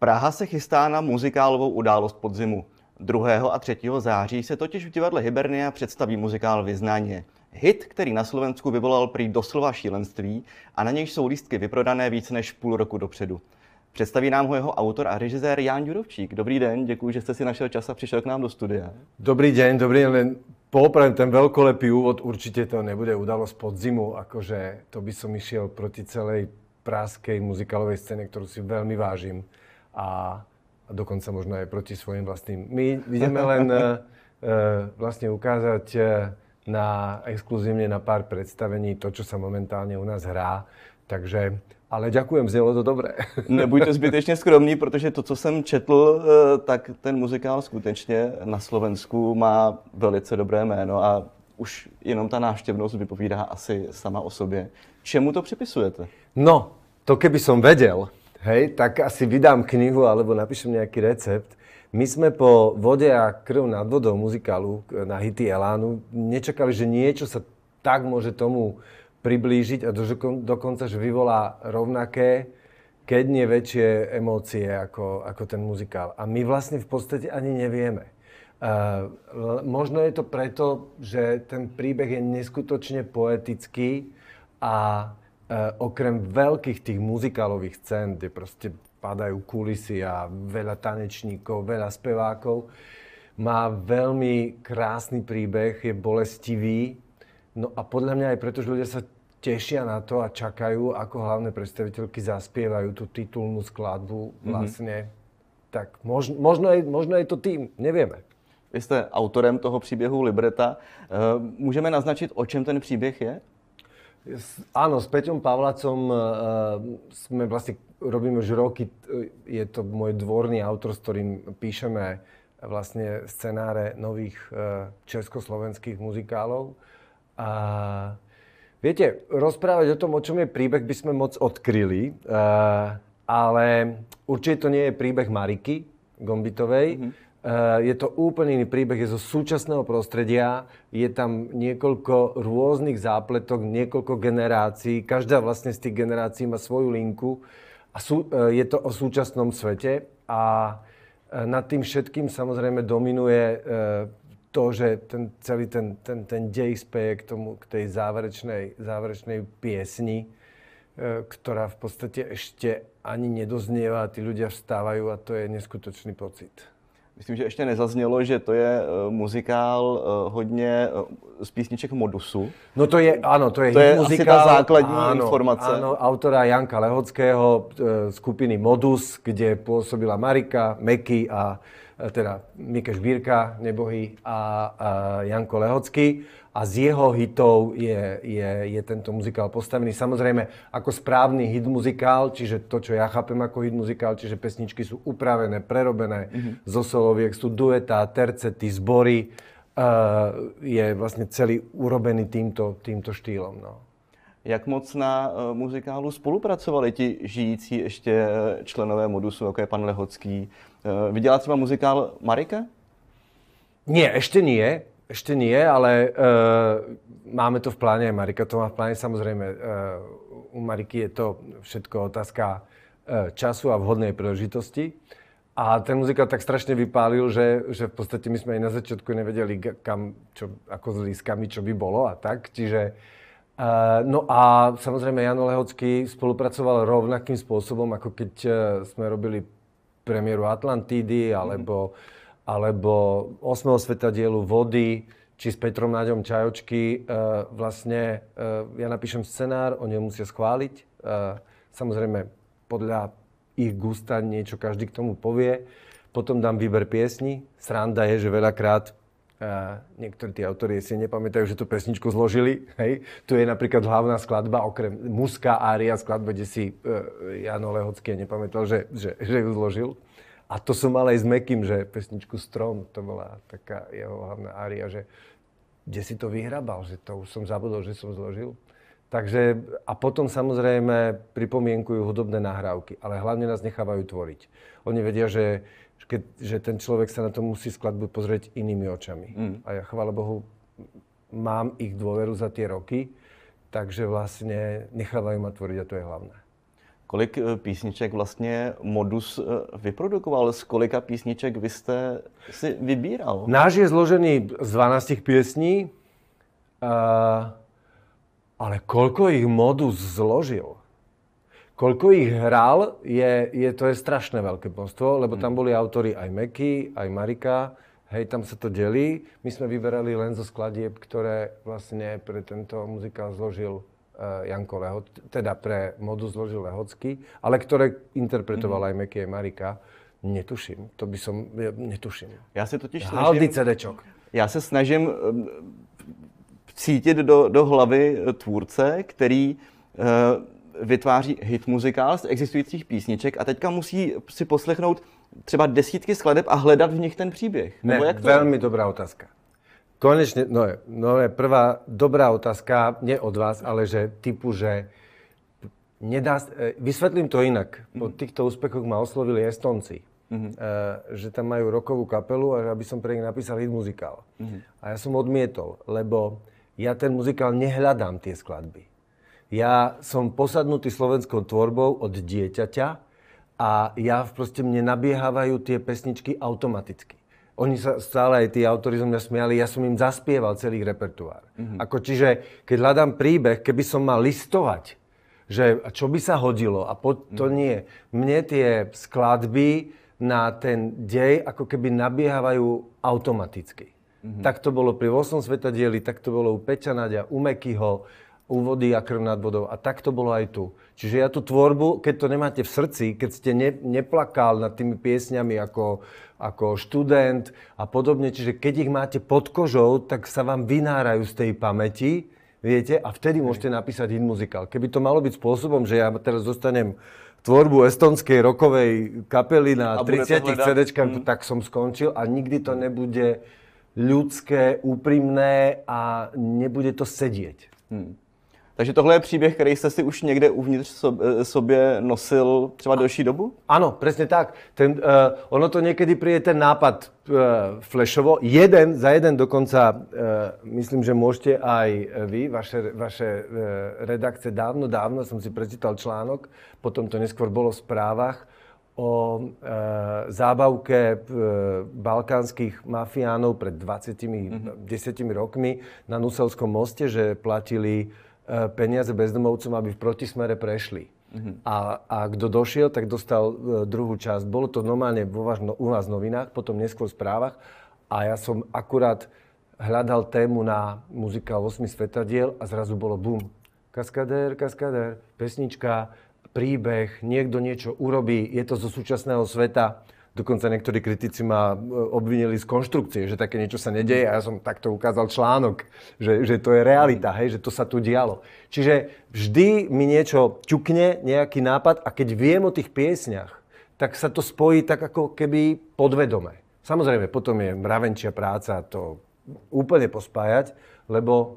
Praha se chystá na muzikálovou událost podzimu. 2. a 3. září se totiž v divadle Hibernia představí muzikál Vyznaně. Hit, který na Slovensku vyvolal prý doslova šílenství a na něj jsou lístky vyprodané víc než půl roku dopředu. Představí nám ho jeho autor a režisér Ján Ďurovčík. Dobrý den, děkuji, že jste si našel čas a přišel k nám do studia. Dobrý den, dobrý den. len poopravím ten velkolepý úvod, určitě to nebude událost podzimu, akože to by som išiel proti celej práskej muzikálovej scéne, ktorú si veľmi vážim a dokonca možno aj proti svojim vlastným. My ideme len eh, eh, vlastne ukázať eh, na, exkluzívne na pár predstavení to, čo sa momentálne u nás hrá. Takže ale ďakujem, znělo to dobré. Nebuďte zbytečně skromní, protože to, co jsem četl, tak ten muzikál skutečně na Slovensku má velice dobré jméno a už jenom ta návštěvnost vypovídá asi sama o sobě. Čemu to připisujete? No, to keby som vedel, hej, tak asi vydám knihu alebo napíšem nejaký recept. My sme po Vode a krv nad vodou muzikálu e, na hity Elánu nečakali, že niečo sa tak môže tomu priblížiť a dokonca, že vyvolá rovnaké, keď nie väčšie emócie ako, ako ten muzikál. A my vlastne v podstate ani nevieme. Uh, možno je to preto, že ten príbeh je neskutočne poetický a Eh, okrem veľkých tých muzikálových scén, kde proste padajú kulisy a veľa tanečníkov, veľa spevákov, má veľmi krásny príbeh, je bolestivý. No a podľa mňa aj preto, že ľudia sa tešia na to a čakajú, ako hlavné predstaviteľky zaspievajú tú titulnú skladbu mhm. vlastne. Mm-hmm. Tak možno, možno, je, možno je to tým, nevieme. Vy jste autorem toho příběhu Libreta. Eh, můžeme naznačit, o čem ten příběh je? Áno, s Peťom Pavlacom uh, sme vlastne, robíme už roky, e, je to môj dvorný autor, s ktorým píšeme vlastne scenáre nových uh, československých muzikálov. A viete, rozprávať o tom, o čom je príbeh, by sme moc odkryli, uh, ale určite to nie je príbeh Mariky Gombitovej, mm-hmm Eh, je to úplne iný príbeh, je zo súčasného prostredia, je tam niekoľko rôznych zápletok, niekoľko generácií, každá vlastne z tých generácií má svoju linku a sú, eh, je to o súčasnom svete a eh, nad tým všetkým samozrejme dominuje to, že ten, celý ten, ten, ten dej speje k, tomu, k tej záverečnej, záverečnej piesni, ktorá v podstate ešte ani nedoznieva a tí ľudia vstávajú a to je neskutočný pocit myslím, že ještě nezaznělo, že to je eh, muzikál eh, hodně eh, z písniček Modusu. No to je, ano, to je, to je muzikál, asi ta základní ano, informace. Ano, autora Janka Lehockého, skupiny Modus, kde působila Marika, Meky a teda Mikeš Bírka, nebohy a, a Janko Lehocký a z jeho hitov je, je, je tento muzikál postavený. Samozrejme, ako správny hit muzikál, čiže to, čo ja chápem ako hit muzikál, čiže pesničky sú upravené, prerobené mm-hmm. zo soloviek, sú duetá, tercety, zbory. Uh, je vlastne celý urobený týmto, týmto štýlom. No. Jak moc na uh, muzikálu spolupracovali ti žijící ještě eh, členové Modusu, jako je pan Lehocký? Uh, videla třeba muzikál Marika? Nie, ešte nie. Ešte nie, ale e, máme to v pláne, Marika to má v pláne, samozrejme. E, u Mariky je to všetko otázka e, času a vhodnej príležitosti. A ten muzikál tak strašne vypálil, že, že v podstate my sme aj na začiatku nevedeli, kam, čo, ako s lískami, čo by bolo a tak. Čiže, e, no a samozrejme Jan Lehocký spolupracoval rovnakým spôsobom, ako keď sme robili premiéru Atlantidy, mhm. alebo mm-hmm alebo 8. dielu vody, či s Petrom Náďom Čajočky, e, vlastne e, ja napíšem scenár, oni ho musia schváliť. E, samozrejme, podľa ich gusta niečo každý k tomu povie. Potom dám výber piesni. Sranda je, že veľakrát uh, niektorí tí autori si nepamätajú, že tú pesničku zložili. Hej. Tu je napríklad hlavná skladba, okrem Muska, ária skladba, kde si uh, Jano Lehocký nepamätal, že, že, že ju zložil. A to som mal aj s Mekým, že pesničku Strom, to bola taká jeho hlavná ária, že kde si to vyhrabal, že to už som zabudol, že som zložil. Takže a potom samozrejme pripomienkujú hudobné nahrávky, ale hlavne nás nechávajú tvoriť. Oni vedia, že, keď, že ten človek sa na to musí skladbu pozrieť inými očami. Mm. A ja chvála Bohu mám ich dôveru za tie roky, takže vlastne nechávajú ma tvoriť a to je hlavné. Kolik eh, písniček vlastně Modus eh, vyprodukoval? Z kolika písniček vy jste si vybíral? Náš je zložený z 12 piesní, eh, ale koľko ich Modus zložil? Koľko ich hral, je, je, to je strašné veľké množstvo, lebo tam hmm. boli autory aj Meky, aj Marika, hej, tam sa to delí. My sme vyberali len zo skladieb, ktoré vlastne pre tento muzikál zložil Eh, Janko Lehot, teda pre modu zložil Lehocký, ale ktoré interpretoval mm-hmm. aj Mekie Marika. Netuším, to by som, ja, netuším. Já si totiž snažím... Haldy CDčok. Já se snažím cítit do, do hlavy eh, tvůrce, který eh, vytváří hit muzikál z existujících písniček a teďka musí si poslechnout třeba desítky skladeb a hledat v nich ten příběh. Ne, Nebo jak to velmi dobrá otázka. Konečne, no, je, no je prvá dobrá otázka, nie od vás, ale že typu, že nedá, e, vysvetlím to inak. Po mhm. týchto úspechoch ma oslovili Estonci. mm-hmm. že tam majú rokovú kapelu a aby som pre nich napísal hit muzikál. Mm-hmm. A ja som odmietol, lebo ja ten muzikál nehľadám tie skladby. Ja som posadnutý slovenskou tvorbou od dieťaťa a ja proste mne nabiehávajú tie pesničky automaticky oni sa stále aj tí autori zo mňa smiali, ja som im zaspieval celý repertoár. Mm-hmm. Ako čiže, keď hľadám príbeh, keby som mal listovať, že čo by sa hodilo a po, mm-hmm. to mhm. nie. Mne tie skladby na ten dej ako keby nabiehavajú automaticky. Mm-hmm. Tak to bolo pri 8 svetadieli, tak to bolo u Nadia, u Mekyho, úvody a krv vodou. A tak to bolo aj tu. Čiže ja tú tvorbu, keď to nemáte v srdci, keď ste ne, neplakal nad tými piesňami ako, ako študent a podobne, čiže keď ich máte pod kožou, tak sa vám vynárajú z tej pamäti, viete, a vtedy môžete napísať hit muzikál. Keby to malo byť spôsobom, že ja teraz dostanem tvorbu estonskej rokovej kapely na 30 cd mm. tak som skončil a nikdy to nebude ľudské, úprimné a nebude to sedieť. Hmm. Takže tohle je příběh, který jste si už někde uvnitř eh, sobě nosil třeba delší dobu? Ano, přesně tak. Ten, uh, ono to někdy přijde ten nápad uh, eh, flashovo. Jeden, za jeden dokonca, uh, myslím, že můžete aj vy, vaše, vaše uh, redakce, dávno, dávno jsem si prečítal článok, potom to neskôr bylo v zprávách o e, zábavke e, balkánskych mafiánov pred 20 mm-hmm. 10 rokmi na Nuselskom moste, že platili E, peniaze bezdomovcom, aby v protismere prešli. Mm-hmm. A, a kto došiel, tak dostal e, druhú časť. Bolo to normálne vo vás, no, u vás v novinách, potom neskôr v správach. A ja som akurát hľadal tému na muzikál 8 svetadiel a zrazu bolo bum. Kaskadér, kaskadér, pesnička, príbeh, niekto niečo urobí, je to zo súčasného sveta. Dokonca niektorí kritici ma e, obvinili z konštrukcie, že také niečo sa nedeje a ja som takto ukázal článok, že, že to je realita, hej, že to sa tu dialo. Čiže vždy mi niečo ťukne, nejaký nápad a keď viem o tých piesňach, tak sa to spojí tak ako keby podvedome. Samozrejme, potom je mravenčia práca to úplne pospájať, lebo e,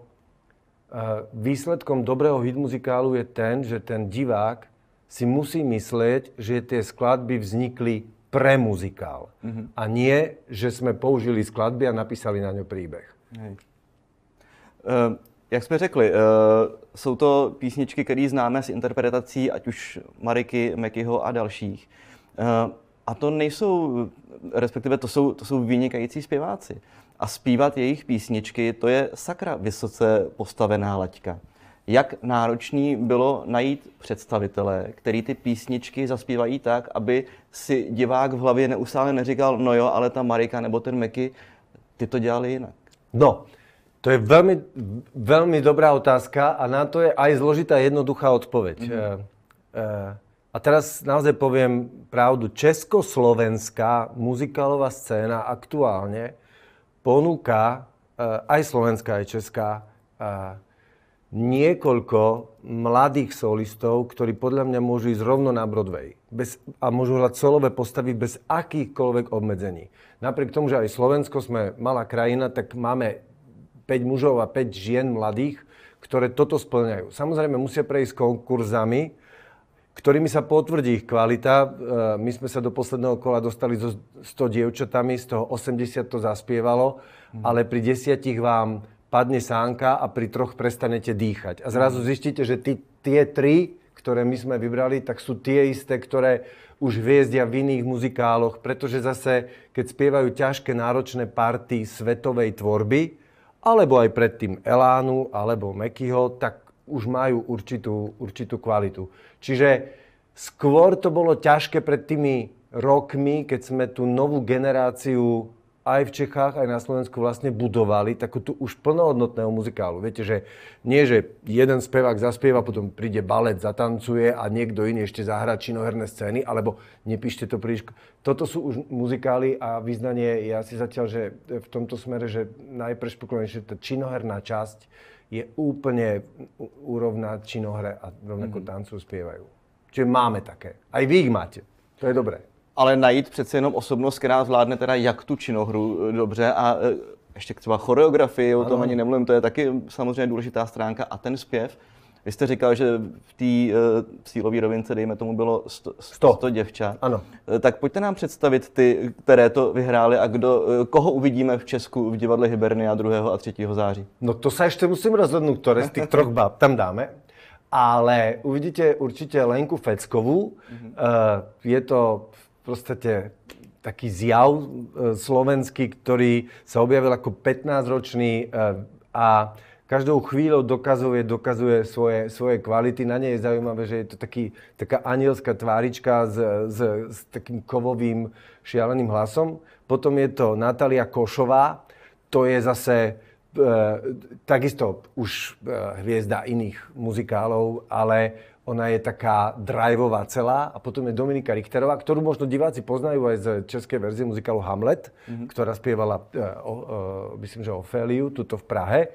výsledkom dobrého hit muzikálu je ten, že ten divák si musí myslieť, že tie skladby vznikli pre muzikál. Mm-hmm. A nie, že sme použili skladby a napísali na ňo príbeh. Uh, jak jsme řekli, uh, jsou to písničky, které známe z interpretací, ať už Mariky, Mekyho a dalších. Uh, a to nejsou, respektive to jsou, to jsou vynikající zpěváci. A zpívat jejich písničky, to je sakra vysoce postavená laťka jak náročný bylo najít představitele, který ty písničky zaspívají tak, aby si divák v hlavě neustále neříkal, no jo, ale ta Marika nebo ten Meky, ty to dělali jinak. No, to je veľmi, veľmi dobrá otázka a na to je aj zložitá jednoduchá odpoveď. Mm. -hmm. E, eh, e, eh, a teraz naozaj poviem pravdu. Československá muzikálová scéna aktuálne ponúka, e, aj slovenská, aj česká, e, niekoľko mladých solistov, ktorí podľa mňa môžu ísť rovno na Broadway. Bez, a môžu hľať solové postavy bez akýchkoľvek obmedzení. Napriek tomu, že aj Slovensko sme malá krajina, tak máme 5 mužov a 5 žien mladých, ktoré toto splňajú. Samozrejme musia prejsť konkurzami, ktorými sa potvrdí ich kvalita. E, my sme sa do posledného kola dostali so 100 dievčatami, z toho 80 to zaspievalo, mhm. ale pri desiatich vám padne sánka a pri troch prestanete dýchať. A zrazu mhm. zistíte, že ty, tie tri, ktoré my sme vybrali, tak sú tie isté, ktoré už hviezdia v iných muzikáloch, pretože zase, keď spievajú ťažké náročné party svetovej tvorby, alebo aj predtým Elánu, alebo Mekyho, tak už majú určitú, určitú kvalitu. Čiže skôr to bolo ťažké pred tými rokmi, keď sme tú novú generáciu aj v Čechách, aj na Slovensku vlastne budovali takú tú už plnohodnotného muzikálu. Viete, že nie, že jeden spevák zaspieva, potom príde balet, zatancuje a niekto iný ešte zahra činoherné scény, alebo nepíšte to príliš. Toto sú už muzikály a význanie je asi zatiaľ, že v tomto smere, že najprešpekulovnejšie tá činoherná časť je úplne úrovná činohre a rovnako mm-hmm. tancu spievajú. Čiže máme také. Aj vy ich máte. To je dobré ale najít přece jenom osobnost, která zvládne teda jak tu činohru e, dobře a e, ještě třeba choreografii, ano. o tom ani nemluvím, to je taky samozřejmě důležitá stránka a ten zpěv. Vy jste říkal, že v té uh, e, cílové rovince, dejme tomu, bylo 100, 100. 100 děvčat. Ano. Tak pojďte nám představit ty, které to vyhráli a kdo, koho uvidíme v Česku v divadle Hibernia 2. a 3. září. No to se ještě musím rozhodnout ktoré z těch troch bab tam dáme. Ale uvidíte určitě Lenku Feckovú. Mm-hmm. Uh, je to proste taký zjav e, slovenský, ktorý sa objavil ako 15-ročný e, a každou chvíľou dokazuje, dokazuje svoje, svoje kvality. Na nej je zaujímavé, že je to taký, taká anielská tvárička s, s, s takým kovovým šialeným hlasom. Potom je to Natália Košová, to je zase e, takisto už e, hviezda iných muzikálov, ale ona je taká drajvová celá a potom je Dominika Richterová, ktorú možno diváci poznajú aj z českej verzie muzikálu Hamlet, mm-hmm. ktorá spievala, e, o, e, myslím, že Oféliu, tuto v Prahe, e,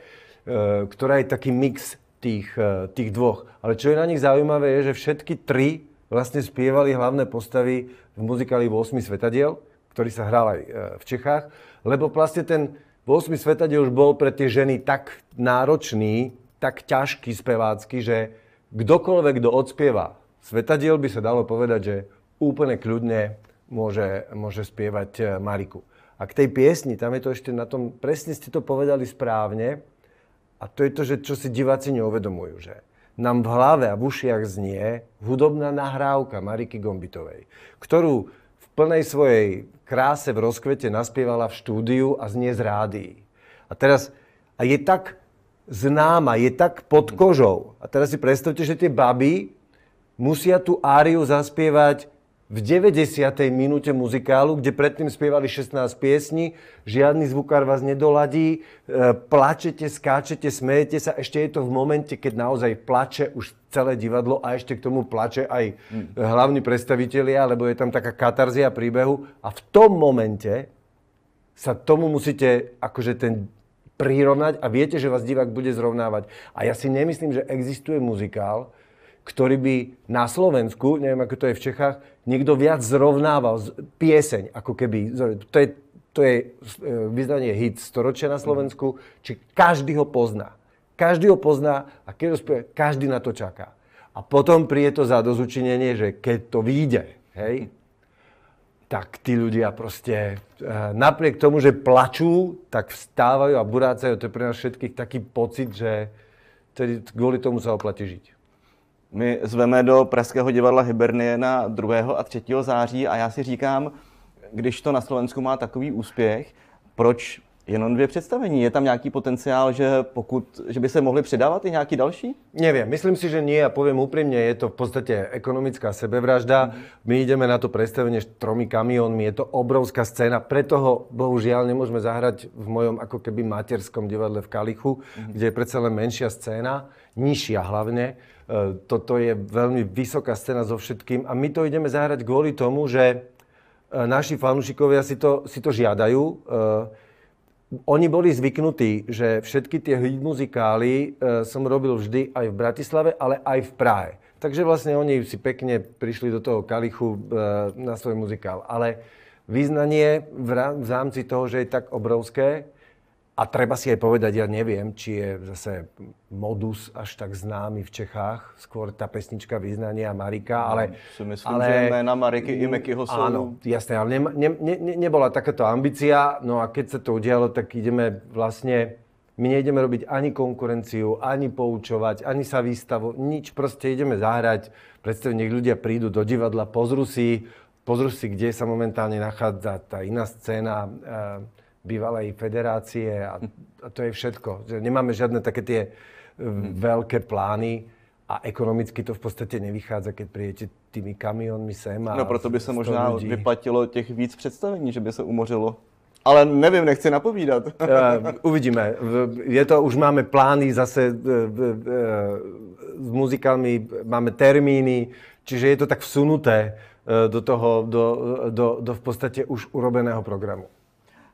ktorá je taký mix tých, e, tých dvoch. Ale čo je na nich zaujímavé, je, že všetky tri vlastne spievali hlavné postavy v muzikáli 8 svetadiel, ktorý sa hral aj e, v Čechách, lebo vlastne ten 8 svetadiel už bol pre tie ženy tak náročný, tak ťažký spevácky, že kdokoľvek, kto odspieva svetadiel, by sa dalo povedať, že úplne kľudne môže, môže spievať e, Mariku. A k tej piesni, tam je to ešte na tom, presne ste to povedali správne, a to je to, že čo si diváci neuvedomujú, že nám v hlave a v ušiach znie hudobná nahrávka Mariky Gombitovej, ktorú v plnej svojej kráse v rozkvete naspievala v štúdiu a znie z rádií. A teraz, a je tak známa, je tak pod kožou. A teraz si predstavte, že tie baby musia tú áriu zaspievať v 90. minúte muzikálu, kde predtým spievali 16 piesní, žiadny zvukár vás nedoladí, e, plačete, skáčete, smejete sa, ešte je to v momente, keď naozaj plače už celé divadlo a ešte k tomu plače aj e, hlavní predstavitelia, lebo je tam taká katarzia príbehu a v tom momente sa tomu musíte akože ten prirovnať a viete, že vás divák bude zrovnávať. A ja si nemyslím, že existuje muzikál, ktorý by na Slovensku, neviem ako to je v Čechách, niekto viac zrovnával pieseň, ako keby, to je, to je e, vyznanie hit storočia na Slovensku, či každý ho pozná. Každý ho pozná a keď ho spie, každý na to čaká. A potom príde to zadozučinenie, že keď to vyjde, hej, tak tí ľudia proste e, napriek tomu, že plačú, tak vstávajú a burácajú. To je pre nás všetkých taký pocit, že tedy kvôli tomu sa oplatí žiť. My zveme do Pražského divadla Hibernie na 2. a 3. září a já si říkám, když to na Slovensku má takový úspěch, proč Jenom dvě představení. Je tam nějaký potenciál, že, pokud, že by se mohli přidávat i nějaký další? Nevím. myslím si, že nie a povím úprimne, je to v podstatě ekonomická sebevražda. My jdeme na to představení s tromi kamionmi. je to obrovská scéna, preto ho bohužel nemůžeme zahrať v mojom ako keby materskom divadle v Kalichu, mm-hmm. kde je přece len menšia scéna, nižšia hlavně. E, toto je velmi vysoká scéna so všetkým a my to ideme zahrať kvůli tomu, že e, naši fanúšikovia si to, si to žiadajú e, oni boli zvyknutí, že všetky tie hit muzikály e, som robil vždy aj v Bratislave, ale aj v Prahe. Takže vlastne oni si pekne prišli do toho kalichu e, na svoj muzikál. Ale význanie v, v rámci toho, že je tak obrovské, a treba si aj povedať, ja neviem, či je zase modus až tak známy v Čechách, skôr tá pesnička Vyznania Marika, no, ale... Si myslím, ale, že jména Mariky i Mekyho sú... Áno, jasné, ale ne, ne, ne, nebola takáto ambícia, no a keď sa to udialo, tak ideme vlastne... My nejdeme robiť ani konkurenciu, ani poučovať, ani sa výstavu, nič, proste ideme zahrať. Predstavte, nech ľudia prídu do divadla, pozrú si, pozrú si, kde sa momentálne nachádza tá iná scéna, eh, bývalej federácie a, a to je všetko. Nemáme žiadne také tie e, veľké plány a ekonomicky to v podstate nevychádza, keď prijete tými kamionmi sem a... No proto by se možná ľudí. vyplatilo těch víc představení, že by se umořilo. Ale nevím, nechci napovídat. Uh, uvidíme. Je to, už máme plány zase uh, uh, s muzikálmi, máme termíny, čiže je to tak vsunuté do toho, do, do, do v podstate už urobeného programu.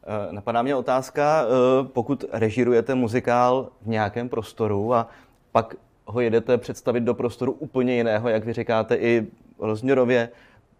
Eh, napadá mě otázka, eh, pokud režirujete muzikál v nějakém prostoru a pak ho jedete představit do prostoru úplně jiného, jak vy říkáte i rozměrově,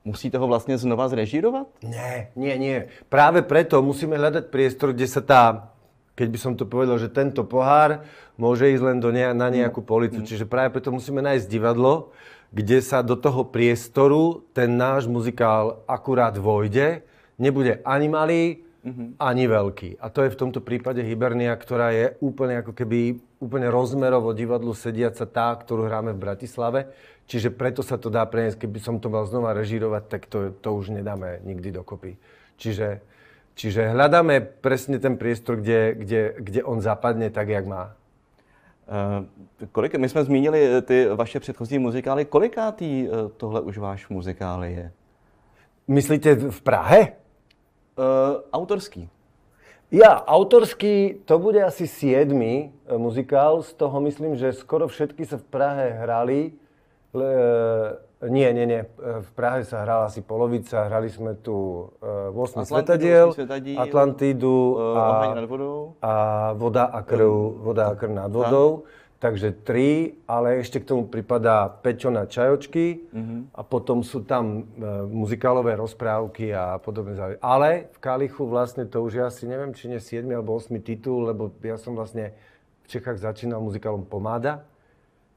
Musíte ho vlastně znova zrežírovat? Ne, ne, ne. Právě proto musíme hledat priestor, kde se tá, keď by som to povedal, že tento pohár môže ísť len do ne- na nejakú mm. policu. Mm. Čiže práve preto musíme nájsť divadlo, kde sa do toho priestoru ten náš muzikál akurát vojde. Nebude ani malý, Uh-huh. ani veľký. A to je v tomto prípade Hibernia, ktorá je úplne ako keby úplne rozmerovo divadlu sediaca tá, ktorú hráme v Bratislave. Čiže preto sa to dá preniesť. Keby som to mal znova režírovať, tak to, to už nedáme nikdy dokopy. Čiže, čiže hľadáme presne ten priestor, kde, kde, kde on zapadne tak, jak má. Uh, eh, kolik, my jsme zmínili eh, ty vaše předchozí muzikály. Kolikátý uh, tohle už váš muzikál je? Myslíte v Prahe? Eh, autorský. Ja, autorský, to bude asi 7 eh, muzikál, z toho myslím, že skoro všetky sa v Prahe hrali. E, nie, nie, nie. V Prahe sa hrala asi polovica. Hrali sme tu e, 8 svetadiel, Atlantidu e, a, a voda a krv, mm. voda a krv nad vodou. Tam. Takže tri, ale ešte k tomu pripadá Peťo na čajočky mm-hmm. a potom sú tam e, muzikálové rozprávky a podobné záležitosti. Ale v Kalichu vlastne to už je asi, neviem, či nie 7 alebo 8 titul, lebo ja som vlastne v Čechách začínal muzikálom Pomáda,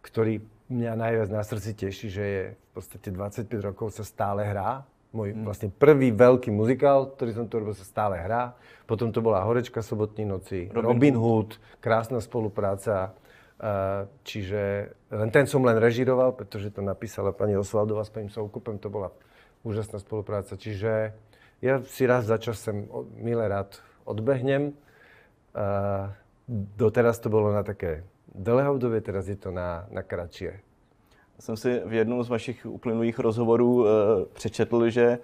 ktorý mňa najviac na srdci teší, že je v podstate 25 rokov sa stále hrá. Môj mm. vlastne prvý veľký muzikál, ktorý som tu robil, sa stále hrá. Potom to bola Horečka sobotní noci, Robin, Robin Hood, krásna spolupráca Čiže len ten som len režiroval, pretože to napísala pani Osvaldová s paním Soukupem, to bola úžasná spolupráca. Čiže ja si raz za čas sem milé rád odbehnem. Doteraz to bolo na také dlhé obdobie, teraz je to na, na kratšie. Jsem si v jednom z vašich uplynulých rozhovorů e, přečetl, že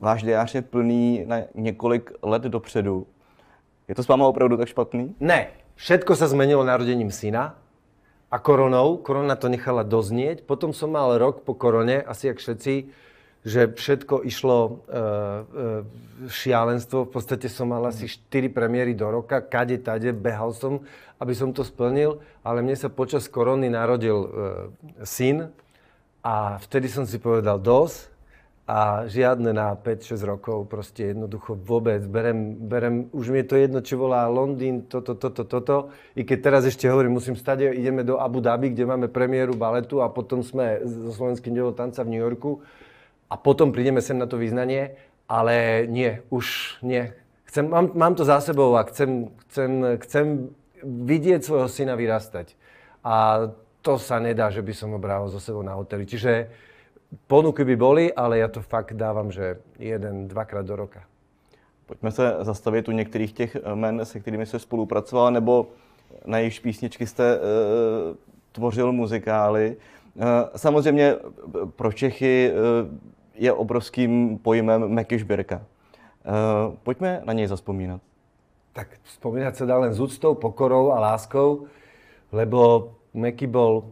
váš diář je plný na několik let dopředu. Je to s váma opravdu tak špatný? Ne. Všetko sa zmenilo narodením syna a koronou. Korona to nechala doznieť. Potom som mal rok po korone, asi jak všetci, že všetko išlo uh, uh, šialenstvo. V podstate som mal asi 4 premiéry do roka, kade, tade, behal som, aby som to splnil. Ale mne sa počas korony narodil uh, syn a vtedy som si povedal dosť, a žiadne na 5-6 rokov, proste jednoducho vôbec. Berem, berem, už mi je to jedno, či volá Londýn, toto, toto, toto. I keď teraz ešte hovorím, musím stať, ideme do Abu Dhabi, kde máme premiéru baletu a potom sme so slovenským dielom tanca v New Yorku a potom prídeme sem na to význanie, ale nie, už nie. Chcem, mám, mám to za sebou a chcem, chcem, chcem vidieť svojho syna vyrastať. A to sa nedá, že by som ho bral so sebou na hoteli. Čiže ponuky by boli, ale ja to fakt dávam, že jeden, dvakrát do roka. Pojďme se zastavit u některých těch eh, men, se kterými se spolupracoval, nebo na jejich písničky jste e, tvořil muzikály. E, samozřejmě pro Čechy je obrovským pojmem Mekyš Šbirka. E, pojďme na něj zaspomínat. Tak spomínať sa dá len s úctou, pokorou a láskou, lebo Meky bol,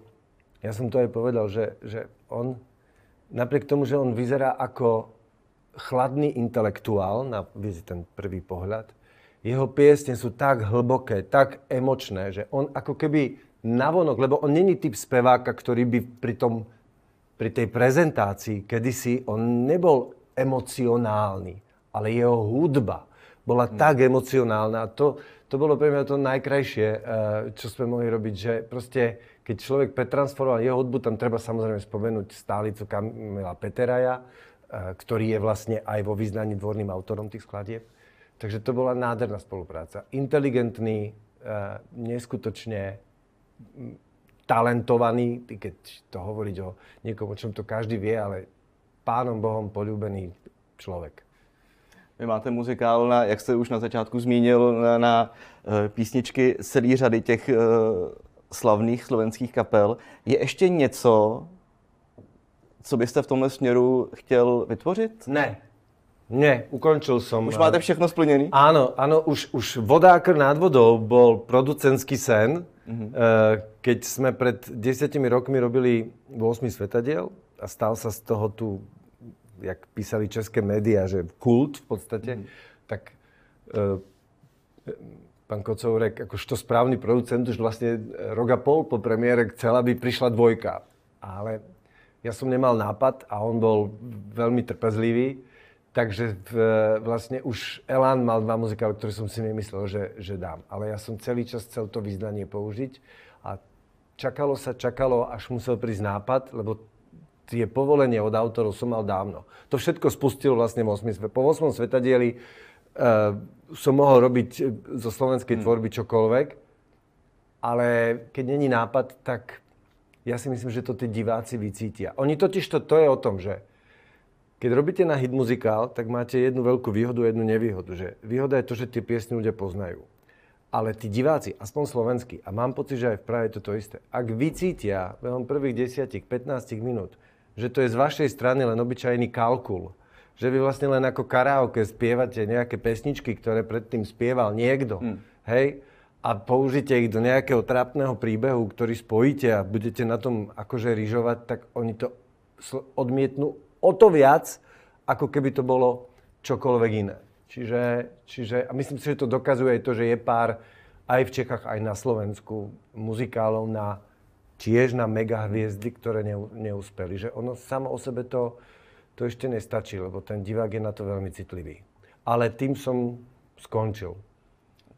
ja som to aj povedal, že, že on napriek tomu, že on vyzerá ako chladný intelektuál, na ten prvý pohľad, jeho piesne sú tak hlboké, tak emočné, že on ako keby navonok, lebo on není typ speváka, ktorý by pri, tom, pri tej prezentácii kedysi, on nebol emocionálny, ale jeho hudba bola hmm. tak emocionálna a to, to bolo pre mňa to najkrajšie, eh, čo sme mohli robiť, že proste keď človek pretransformoval jeho hudbu, tam treba samozrejme spomenúť stálicu Kamila Peteraja, e, ktorý je vlastne aj vo význaní dvorným autorom tých skladieb. Takže to bola nádherná spolupráca. Inteligentný, e, neskutočne talentovaný, keď to hovoriť o niekom, o čom to každý vie, ale pánom Bohom poľúbený človek. Vy máte muzikál, na, jak ste už na začátku zmínil, na, na e, písničky celý řady těch slavných slovenských kapel. Je ještě něco, co byste v tomhle směru chtěl vytvořit? Ne. Ne, ukončil som. Už máte všechno splnený? Áno, áno, už, už vodákr nad vodou bol producentský sen, mm-hmm. keď sme pred desiatimi rokmi robili 8 svetadiel a stal sa z toho tu, jak písali české médiá, že kult v podstate, mm-hmm. tak eh, pán Kocourek, akož to správny producent, už vlastne rok a pol po premiére chcela by prišla dvojka. Ale ja som nemal nápad a on bol veľmi trpezlivý, takže v, vlastne už Elan mal dva muzikály, ktoré som si nemyslel, že, že dám. Ale ja som celý čas chcel to význanie použiť a čakalo sa, čakalo, až musel prísť nápad, lebo tie povolenie od autorov som mal dávno. To všetko spustilo vlastne v 8. Po 8. svetadieli Eh, som mohol robiť eh, zo slovenskej hmm. tvorby čokoľvek, ale keď není nápad, tak ja si myslím, že to tí diváci vycítia. Oni totiž to, to je o tom, že keď robíte na hit muzikál, tak máte jednu veľkú výhodu a jednu nevýhodu. Že výhoda je to, že tie piesne ľudia poznajú. Ale tí diváci, aspoň slovenskí, a mám pocit, že aj v Prahe je toto isté, ak vycítia len prvých 10-15 minút, že to je z vašej strany len obyčajný kalkul, že vy vlastne len ako karaoke spievate nejaké pesničky, ktoré predtým spieval niekto, mm. hej, a použite ich do nejakého trápneho príbehu, ktorý spojíte a budete na tom akože ryžovať, tak oni to odmietnú o to viac, ako keby to bolo čokoľvek iné. Čiže, čiže a myslím si, že to dokazuje aj to, že je pár aj v Čechách, aj na Slovensku muzikálov na tiež na mega hviezdy, ktoré neúspeli. Že ono samo o sebe to, to ešte nestačí, lebo ten divák je na to veľmi citlivý. Ale tým som skončil.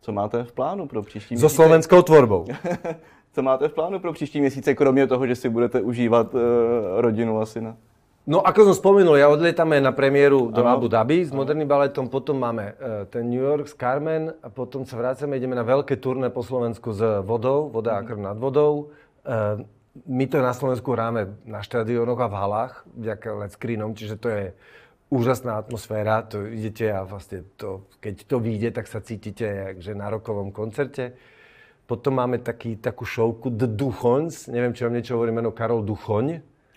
Co máte v plánu pro příští So slovenskou tvorbou. Co máte v plánu pro příští měsíce, kromě toho, že si budete užívat uh, rodinu a syna? No ako som spomenul, ja odlietame na premiéru do ano. Abu Dhabi s moderným baletom, potom máme eh, ten New York s Carmen a potom sa vrácame, ideme na veľké turné po Slovensku s vodou, voda mhm. a krv nad vodou. Eh, my to na Slovensku hráme na štadiónoch a v halách, vďaka screenom, čiže to je úžasná atmosféra, to idete a vlastne to, keď to vyjde, tak sa cítite že na rokovom koncerte. Potom máme taký, takú šovku The Duchoňs, neviem, či vám niečo hovorí meno Karol Duchoň.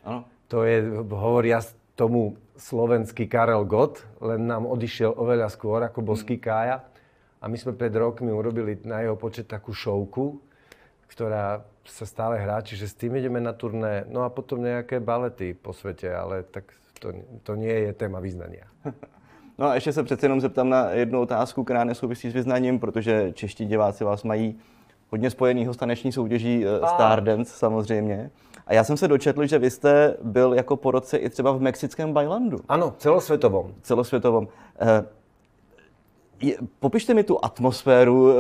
Ano. To je, hovoria tomu slovenský Karel Gott, len nám odišiel oveľa skôr ako Bosky hmm. Kája. A my sme pred rokmi urobili na jeho počet takú šovku, ktorá sa stále hrá, čiže s tým ideme na turné. No a potom nejaké balety po svete, ale tak to, to nie je téma význania. No a ještě se predsa jenom zeptám na jednu otázku, ktorá nesúvisí s vyznaním, protože čeští diváci vás mají hodně spojenýho s taneční soutěží eh, Stardance samozřejmě. A já jsem se dočetl, že vy jste byl jako po roce i třeba v mexickém Bajlandu. Ano, celosvětovom. Celosvetovom. Eh, je, popište mi tu atmosféru e,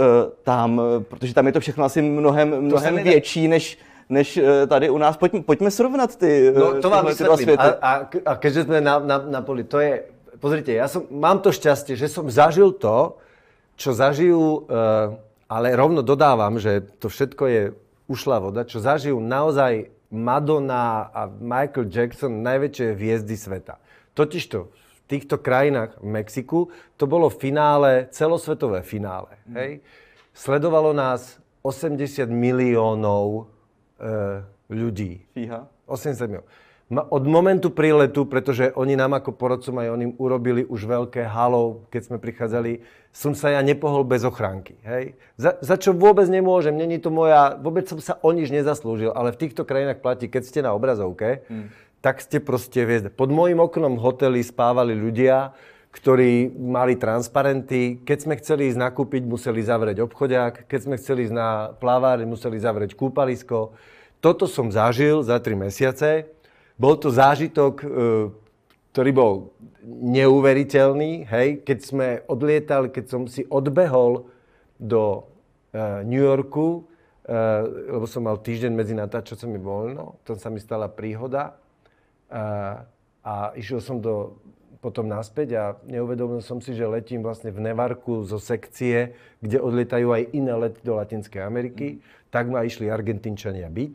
tam, eh, protože tam je to všechno asi mnohem, mnohem větší než, než eh, tady u nás. Pojďme, pojďme srovnat ty, no, to vám ty dva světy. A, a, a keďže sme na, na, na poli, to je, pozrite, ja som, mám to šťastie, že som zažil to, čo zažijú, ale rovno dodávam, že to všetko je ušla voda, čo zažijú naozaj Madonna a Michael Jackson, najväčšie hviezdy sveta. Totižto týchto krajinách v Mexiku, to bolo finále, celosvetové finále. Mm. Hej? Sledovalo nás 80 miliónov e, ľudí. Fíha. 80 miliónov. Od momentu príletu, pretože oni nám ako porodcom aj oni urobili už veľké halo, keď sme prichádzali, som sa ja nepohol bez ochránky. Hej? Za, za čo vôbec nemôžem, není to moja, vôbec som sa o nič nezaslúžil, ale v týchto krajinách platí, keď ste na obrazovke, mm tak ste proste viedli. Pod môjim oknom hotely spávali ľudia, ktorí mali transparenty. Keď sme chceli ísť nakúpiť, museli zavrieť obchodiak. Keď sme chceli ísť na plavár, museli zavrieť kúpalisko. Toto som zažil za tri mesiace. Bol to zážitok, e, ktorý bol neuveriteľný. Hej? Keď sme odlietali, keď som si odbehol do e, New Yorku, e, lebo som mal týždeň medzi natáčacami voľno, tam sa mi stala príhoda, a, a išiel som do, potom naspäť a neuvedomil som si, že letím vlastne v Nevarku zo sekcie, kde odletajú aj iné lety do Latinskej Ameriky. Mm. Tak ma išli Argentínčania byť.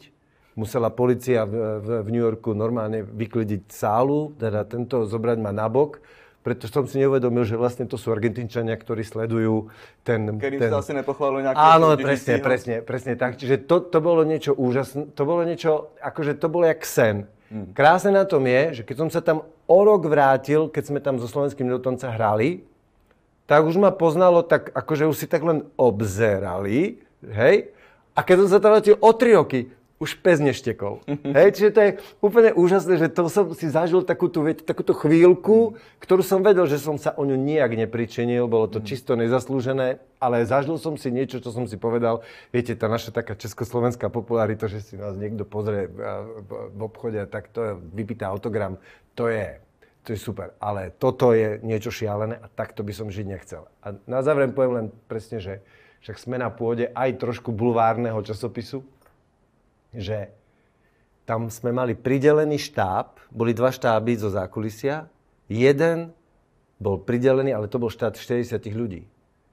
Musela policia v, v, v New Yorku normálne vyklidiť sálu, teda tento zobrať ma nabok, preto som si neuvedomil, že vlastne to sú Argentinčania, ktorí sledujú ten... Kedy ten... sa asi nepochválil nejaký... Áno, presne, presne, presne tak. Čiže to, to bolo niečo úžasné, to bolo niečo, akože to bolo jak sen. Mm. Krásne na tom je, že keď som sa tam o rok vrátil, keď sme tam so slovenským ľudotonca hrali, tak už ma poznalo tak, akože už si tak len obzerali, hej? A keď som sa tam vrátil o tri roky, už pes neštekol. Hej, čiže to je úplne úžasné, že to som si zažil takúto, takúto chvíľku, ktorú som vedel, že som sa o ňu nijak nepričinil, bolo to čisto nezaslúžené, ale zažil som si niečo, čo som si povedal, viete, tá naša taká československá popularita, že si nás niekto pozrie v obchode tak to vypýta autogram, to je to je super, ale toto je niečo šialené a takto by som žiť nechcel. A na záver poviem len presne, že však sme na pôde aj trošku bulvárneho časopisu, že tam sme mali pridelený štáb, boli dva štáby zo zákulisia, jeden bol pridelený, ale to bol štát 40 ľudí,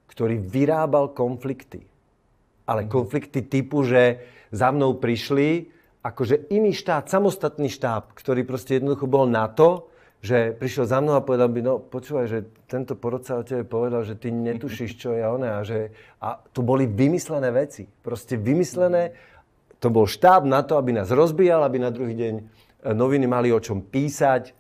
ktorý vyrábal konflikty. Ale mhm. konflikty typu, že za mnou prišli akože iný štát, samostatný štáb, ktorý proste jednoducho bol na to, že prišiel za mnou a povedal by, no počúvaj, že tento porodca o tebe povedal, že ty netušíš, čo je ono A, že, a tu boli vymyslené veci. Proste vymyslené to bol štáb na to, aby nás rozbíjal, aby na druhý deň e, noviny mali o čom písať.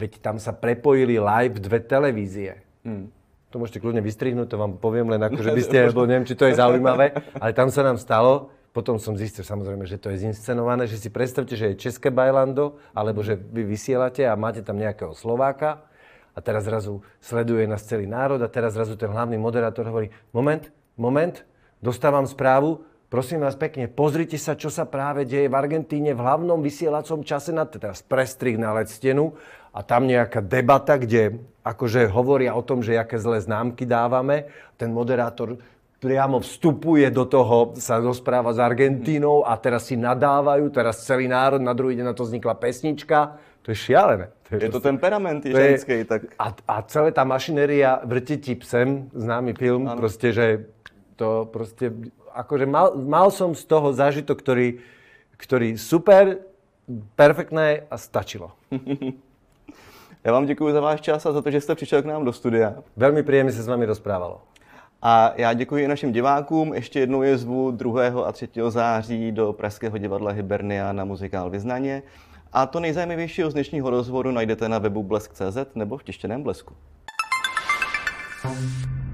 Veď tam sa prepojili live dve televízie. Hmm. To môžete kľudne vystrihnúť, to vám poviem len ako, že by ste, alebo neviem, či to je zaujímavé, ale tam sa nám stalo, potom som zistil samozrejme, že to je zinscenované, že si predstavte, že je České Bajlando, alebo že vy vysielate a máte tam nejakého Slováka a teraz zrazu sleduje nás celý národ a teraz zrazu ten hlavný moderátor hovorí, moment, moment, dostávam správu, Prosím vás pekne, pozrite sa, čo sa práve deje v Argentíne v hlavnom vysielacom čase na teraz prestrih na lectenu a tam nejaká debata, kde akože hovoria o tom, že aké zlé známky dávame. Ten moderátor priamo vstupuje do toho, sa rozpráva s Argentínou a teraz si nadávajú, teraz celý národ, na druhý deň na to vznikla pesnička. To je šialené. To je, je to temperament je ženskej. Tak... A, a celá tá mašinéria vrti psem, známy film, ano. proste, že to proste akože mal, mal som z toho zážitok, ktorý, ktorý super, perfektné a stačilo. Já vám děkuji za váš čas a za to, že jste přišel k nám do studia. Velmi příjemně se s vámi rozprávalo. A já děkuji i našim divákům. Ještě jednou je zvu 2. a 3. září do Pražského divadla Hibernia na muzikál Vyznaně. A to nejzajímavějšího z dnešního rozhovoru najdete na webu blesk.cz nebo v tištěném blesku. thank